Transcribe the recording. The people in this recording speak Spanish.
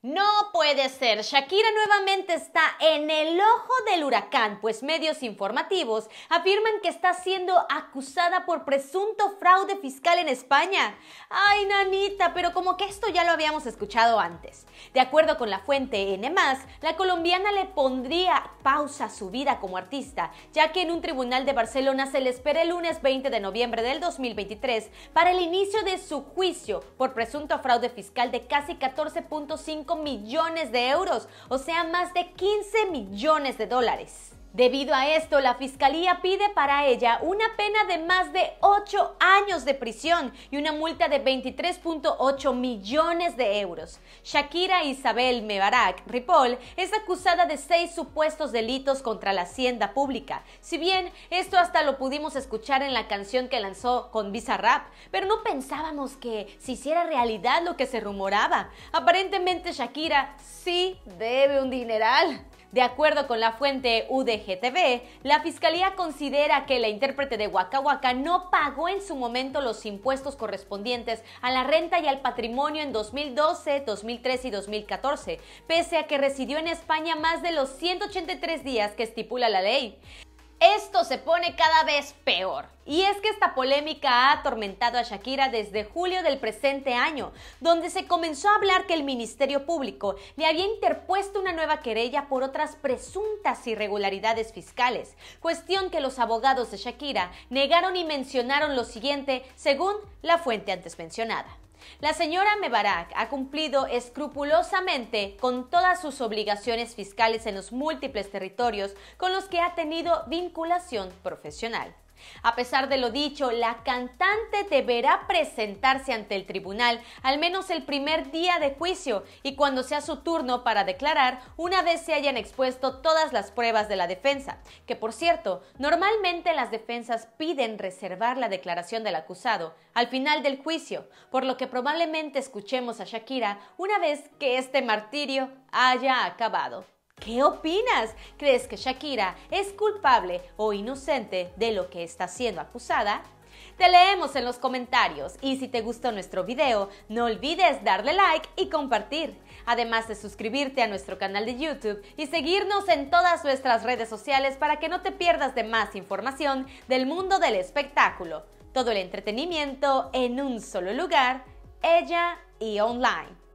No puede ser, Shakira nuevamente está en el ojo del huracán, pues medios informativos afirman que está siendo acusada por presunto fraude fiscal en España. Ay, nanita, pero como que esto ya lo habíamos escuchado antes. De acuerdo con la fuente N+, la colombiana le pondría pausa a su vida como artista, ya que en un tribunal de Barcelona se le espera el lunes 20 de noviembre del 2023 para el inicio de su juicio por presunto fraude fiscal de casi 14.5 millones de euros, o sea, más de 15 millones de dólares. Debido a esto, la fiscalía pide para ella una pena de más de 8 años de prisión y una multa de 23.8 millones de euros. Shakira Isabel Mebarak Ripoll es acusada de seis supuestos delitos contra la hacienda pública. Si bien esto hasta lo pudimos escuchar en la canción que lanzó con Bizarrap, pero no pensábamos que se hiciera realidad lo que se rumoraba. Aparentemente Shakira sí debe un dineral. De acuerdo con la fuente UDGTV, la Fiscalía considera que la intérprete de Waka, Waka no pagó en su momento los impuestos correspondientes a la renta y al patrimonio en 2012, 2013 y 2014, pese a que residió en España más de los 183 días que estipula la ley. Esto se pone cada vez peor. Y es que esta polémica ha atormentado a Shakira desde julio del presente año, donde se comenzó a hablar que el Ministerio Público le había interpuesto una nueva querella por otras presuntas irregularidades fiscales, cuestión que los abogados de Shakira negaron y mencionaron lo siguiente según la fuente antes mencionada. La señora Mebarak ha cumplido escrupulosamente con todas sus obligaciones fiscales en los múltiples territorios con los que ha tenido vinculación profesional. A pesar de lo dicho, la cantante deberá presentarse ante el tribunal al menos el primer día de juicio y cuando sea su turno para declarar una vez se hayan expuesto todas las pruebas de la defensa, que por cierto, normalmente las defensas piden reservar la declaración del acusado al final del juicio, por lo que probablemente escuchemos a Shakira una vez que este martirio haya acabado. ¿Qué opinas? ¿Crees que Shakira es culpable o inocente de lo que está siendo acusada? Te leemos en los comentarios y si te gustó nuestro video, no olvides darle like y compartir. Además de suscribirte a nuestro canal de YouTube y seguirnos en todas nuestras redes sociales para que no te pierdas de más información del mundo del espectáculo. Todo el entretenimiento en un solo lugar, ella y online.